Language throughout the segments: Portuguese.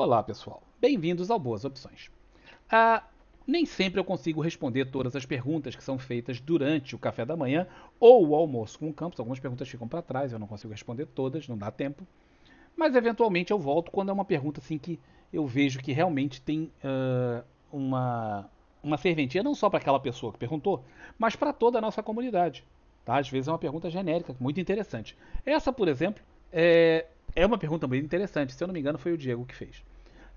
Olá, pessoal. Bem-vindos ao Boas Opções. Ah, nem sempre eu consigo responder todas as perguntas que são feitas durante o café da manhã ou o almoço com o campus. Algumas perguntas ficam para trás, eu não consigo responder todas, não dá tempo. Mas eventualmente eu volto quando é uma pergunta assim que eu vejo que realmente tem uh, uma, uma serventia, não só para aquela pessoa que perguntou, mas para toda a nossa comunidade. Tá? Às vezes é uma pergunta genérica, muito interessante. Essa, por exemplo, é, é uma pergunta muito interessante. Se eu não me engano, foi o Diego que fez.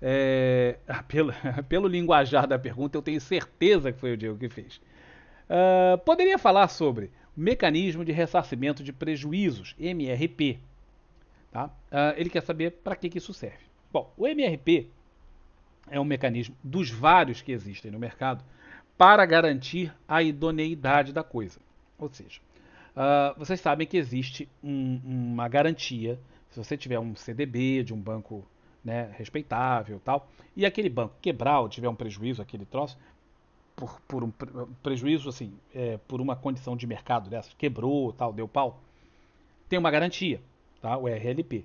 É, pelo, pelo linguajar da pergunta, eu tenho certeza que foi o Diego que fez. Uh, poderia falar sobre o mecanismo de ressarcimento de prejuízos, MRP. Tá? Uh, ele quer saber para que, que isso serve. Bom, o MRP é um mecanismo dos vários que existem no mercado para garantir a idoneidade da coisa. Ou seja, uh, vocês sabem que existe um, uma garantia se você tiver um CDB de um banco né, respeitável tal, e aquele banco quebrar ou tiver um prejuízo, aquele troço, por, por um prejuízo assim, é, por uma condição de mercado dessa quebrou tal, deu pau, tem uma garantia, tá? o RLP.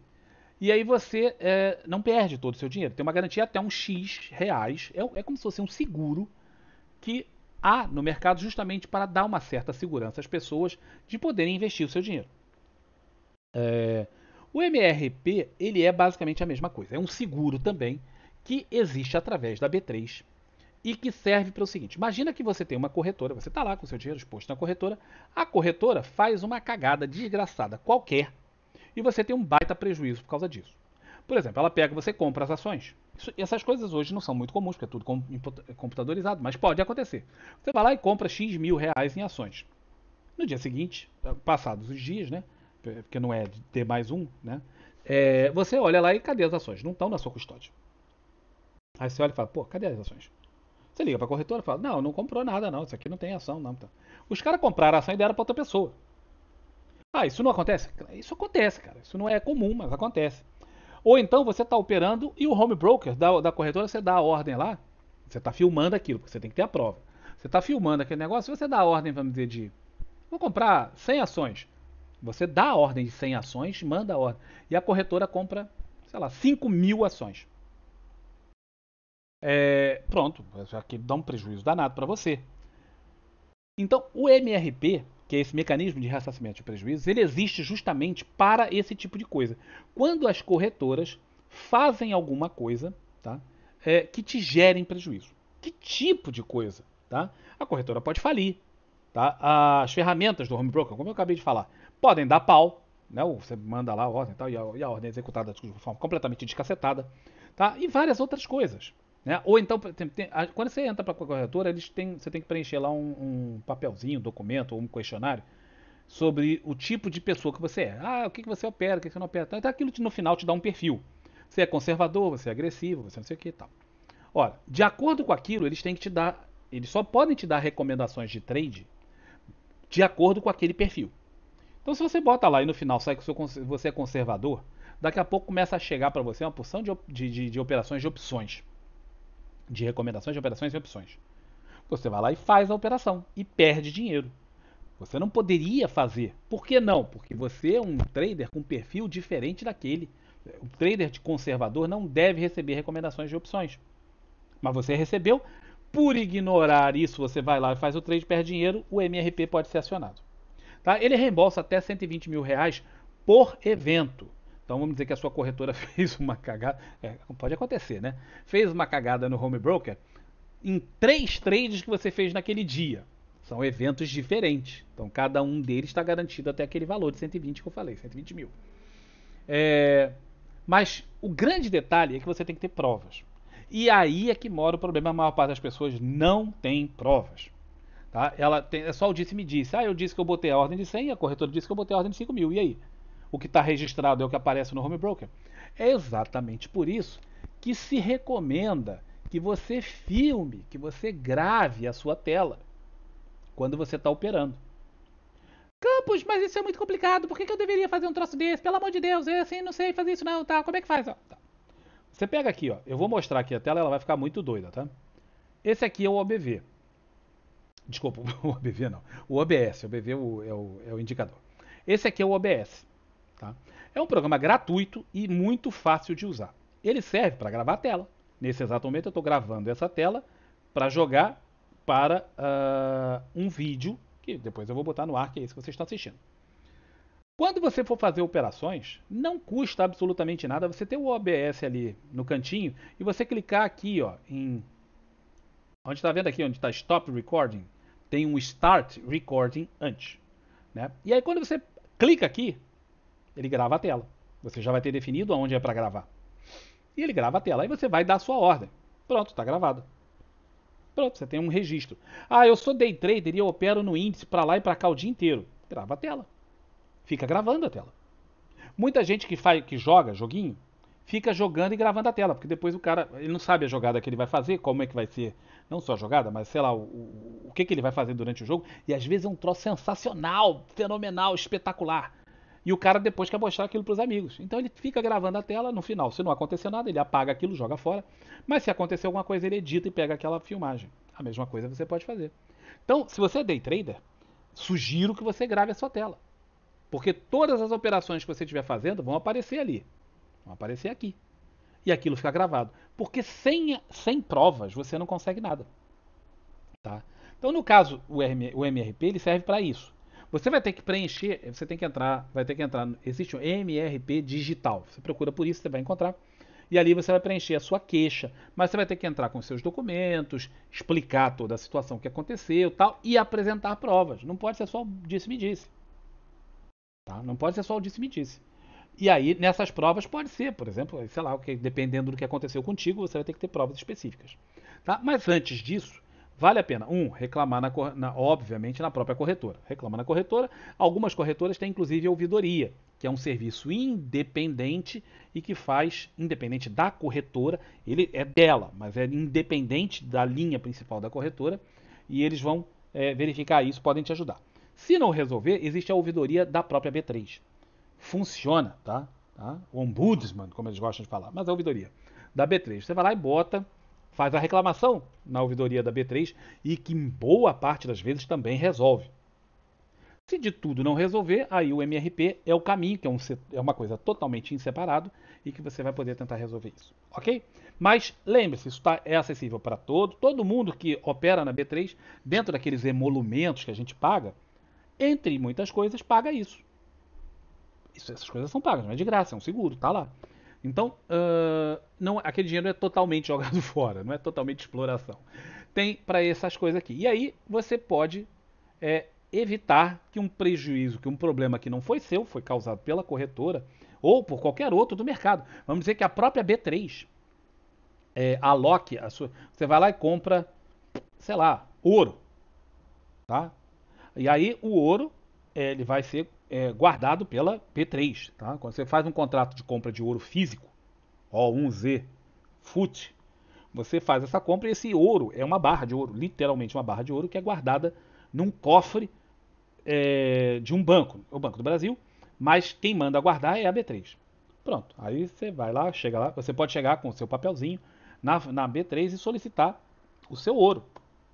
E aí você é, não perde todo o seu dinheiro, tem uma garantia até um X reais, é, é como se fosse um seguro que há no mercado justamente para dar uma certa segurança às pessoas de poderem investir o seu dinheiro. É, o MRP ele é basicamente a mesma coisa, é um seguro também que existe através da B3 e que serve para o seguinte: imagina que você tem uma corretora, você está lá com seu dinheiro exposto na corretora, a corretora faz uma cagada desgraçada qualquer e você tem um baita prejuízo por causa disso. Por exemplo, ela pega, você compra as ações. Isso, essas coisas hoje não são muito comuns, porque é tudo computadorizado, mas pode acontecer. Você vai lá e compra X mil reais em ações. No dia seguinte, eh, passados os dias, né? É, porque não é ter mais um, né? É, você olha lá e cadê as ações? Não estão na sua custódia. Aí você olha e fala, pô, cadê as ações? Você liga para a corretora e fala, não, não comprou nada não, isso aqui não tem ação não. Tá. Os caras compraram a ação e deram para outra pessoa. Ah, isso não acontece? Isso acontece, cara. Isso não é comum, mas acontece. Ou então você está operando e o home broker da, da corretora, você dá a ordem lá, você está filmando aquilo, porque você tem que ter a prova. Você está filmando aquele negócio, você dá a ordem, vamos dizer, de vou comprar 100 ações. Você dá a ordem de 100 ações, manda a ordem. E a corretora compra, sei lá, 5 mil ações. É, pronto, aqui dá um prejuízo danado para você. Então, o MRP, que é esse mecanismo de ressarcimento de prejuízos, ele existe justamente para esse tipo de coisa. Quando as corretoras fazem alguma coisa tá, é, que te gerem prejuízo. Que tipo de coisa? Tá? A corretora pode falir. Tá? As ferramentas do home broker, como eu acabei de falar, podem dar pau, né? você manda lá a ordem e tal, e a, ordem é executada de forma completamente descacetada, tá? e várias outras coisas. Né? Ou então, tem, tem, quando você entra para a corretora, eles têm, você tem que preencher lá um, um papelzinho, um documento ou um questionário sobre o tipo de pessoa que você é. Ah, o que, que você opera, o que, que você não opera. Então, aquilo no final te dá um perfil. Você é conservador, você é agressivo, você não sei o que e tal. Olha, de acordo com aquilo, eles têm que te dar. Eles só podem te dar recomendações de trade de acordo com aquele perfil. Então, se você bota lá e no final sai que você é conservador, daqui a pouco começa a chegar para você uma porção de, de, de, de, operações de opções. De recomendações de operações e opções. Você vai lá e faz a operação e perde dinheiro. Você não poderia fazer. Por que não? Porque você é um trader com perfil diferente daquele. O trader de conservador não deve receber recomendações de opções. Mas você recebeu. Por ignorar isso, você vai lá e faz o trade, perde dinheiro, o MRP pode ser acionado. Tá? Ele reembolsa até 120 mil reais por evento. Então vamos dizer que a sua corretora fez uma cagada. É, pode acontecer, né? Fez uma cagada no home broker em três trades que você fez naquele dia. São eventos diferentes. Então cada um deles está garantido até aquele valor de 120 que eu falei, 120 mil. É, mas o grande detalhe é que você tem que ter provas. E aí é que mora o problema. A maior parte das pessoas não tem provas. Tá? Ela tem, é só o disse me disse. Ah, eu disse que eu botei a ordem de 100 e a corretora disse que eu botei a ordem de 5 mil. E aí? O que está registrado é o que aparece no home broker. É exatamente por isso que se recomenda que você filme, que você grave a sua tela quando você está operando. Campos, mas isso é muito complicado. Por que, que, eu deveria fazer um troço desse? Pelo amor de Deus, eu é assim não sei fazer isso não, tá? Como é que faz? Ó, tá. Você pega aqui, ó. Eu vou mostrar aqui a tela, ela vai ficar muito doida, tá? Esse aqui é o OBV. Desculpa, o OBV não. O OBS, o OBV é, é o, é o indicador. Esse aqui é o OBS. Tá? É um programa gratuito e muito fácil de usar. Ele serve para gravar a tela. Nesse exato momento eu estou gravando essa tela para jogar para uh, um vídeo que depois eu vou botar no ar, que é isso que você está assistindo. Quando você for fazer operações, não custa absolutamente nada você ter o OBS ali no cantinho e você clicar aqui ó, em. Onde está vendo aqui? Onde está Stop Recording? tem um Start Recording antes. Né? E aí quando você clica aqui, ele grava a tela. Você já vai ter definido aonde é para gravar. E ele grava a tela. Aí você vai dar a sua ordem. Pronto, está gravado. Pronto, você tem um registro. Ah, eu sou day trader e eu opero no índice para lá e para cá o dia inteiro. Grava a tela. Fica gravando a tela. Muita gente que faz, que joga joguinho, fica jogando e gravando a tela, porque depois o cara ele não sabe a jogada que ele vai fazer, como é que vai ser não só a jogada, mas sei lá, o, o, o que, que ele vai fazer durante o jogo. E às vezes é um troço sensacional, fenomenal, espetacular. E o cara depois quer mostrar aquilo para os amigos. Então ele fica gravando a tela, no final, se não acontecer nada, ele apaga aquilo, joga fora. Mas se acontecer alguma coisa, ele edita e pega aquela filmagem. A mesma coisa você pode fazer. Então, se você é day trader, sugiro que você grave a sua tela. Porque todas as operações que você estiver fazendo vão aparecer ali. Vão aparecer aqui. E aquilo fica gravado. Porque sem, sem provas você não consegue nada. Tá? Então, no caso, o, RM, o MRP ele serve para isso. Você vai ter que preencher, você tem que entrar, vai ter que entrar. Existe um MRP digital. Você procura por isso, você vai encontrar. E ali você vai preencher a sua queixa, mas você vai ter que entrar com seus documentos, explicar toda a situação que aconteceu, tal, e apresentar provas. Não pode ser só disse me disse. Tá? Não pode ser só o disse me disse. E aí, nessas provas, pode ser, por exemplo, sei lá, dependendo do que aconteceu contigo, você vai ter que ter provas específicas. Tá? Mas antes disso, vale a pena, um, reclamar, na, na, obviamente, na própria corretora. Reclama na corretora. Algumas corretoras têm, inclusive, a ouvidoria, que é um serviço independente e que faz, independente da corretora, ele é dela, mas é independente da linha principal da corretora, e eles vão é, verificar isso, podem te ajudar. Se não resolver, existe a ouvidoria da própria B3 funciona, tá? tá? O ombudsman, como eles gostam de falar, mas a ouvidoria da B3. Você vai lá e bota, faz a reclamação na ouvidoria da B3 e que em boa parte das vezes também resolve. Se de tudo não resolver, aí o MRP é o caminho, que é, um, é uma coisa totalmente inseparado e que você vai poder tentar resolver isso, ok? Mas lembre-se, isso tá, é acessível para todo, todo mundo que opera na B3, dentro daqueles emolumentos que a gente paga, entre muitas coisas, paga isso. Isso, essas coisas são pagas, não é de graça, é um seguro, tá lá. Então, uh, não, aquele dinheiro é totalmente jogado fora, não é totalmente exploração. Tem para essas coisas aqui. E aí você pode é, evitar que um prejuízo, que um problema que não foi seu, foi causado pela corretora ou por qualquer outro do mercado. Vamos dizer que a própria B3 é, aloque a sua. Você vai lá e compra, sei lá, ouro, tá? E aí o ouro ele vai ser é, guardado pela P3. Tá? Quando você faz um contrato de compra de ouro físico, O1Z, FUT, você faz essa compra e esse ouro é uma barra de ouro, literalmente uma barra de ouro que é guardada num cofre é, de um banco, o Banco do Brasil, mas quem manda guardar é a B3. Pronto, aí você vai lá, chega lá, você pode chegar com o seu papelzinho na, na B3 e solicitar o seu ouro.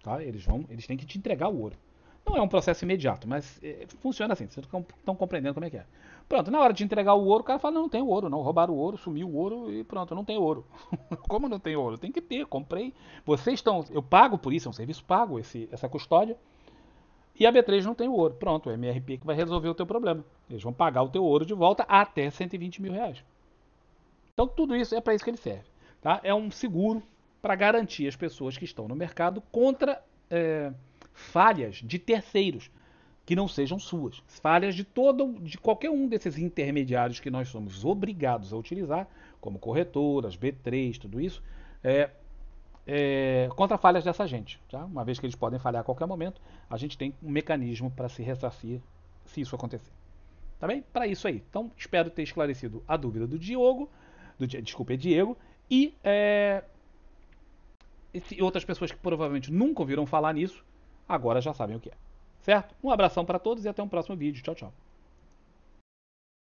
Tá? Eles vão, eles têm que te entregar o ouro. Não é um processo imediato, mas é, funciona assim, vocês estão compreendendo como é que é. Pronto, na hora de entregar o ouro, o cara fala, não, não tem ouro, não, roubaram o ouro, sumiu o ouro e pronto, não tem ouro. como não tem ouro? Tem que ter, comprei. Vocês estão, eu pago por isso, é um serviço pago esse, essa custódia. E a B3 não tem o ouro. Pronto, o MRP que vai resolver o teu problema. Eles vão pagar o teu ouro de volta até 120 mil reais. Então tudo isso é para isso que ele serve. Tá? É um seguro para garantir as pessoas que estão no mercado contra... É, falhas de terceiros que não sejam suas, falhas de todo de qualquer um desses intermediários que nós somos obrigados a utilizar, como corretoras, B3, tudo isso, é, é, contra falhas dessa gente. Tá? Uma vez que eles podem falhar a qualquer momento, a gente tem um mecanismo para se ressarcir se isso acontecer. Tá bem? Para isso aí. Então, espero ter esclarecido a dúvida do Diogo, do, desculpe é Diego, e, é, e outras pessoas que provavelmente nunca ouviram falar nisso, agora já sabem o que é. Certo? Um abração para todos e até um próximo vídeo. Tchau, tchau.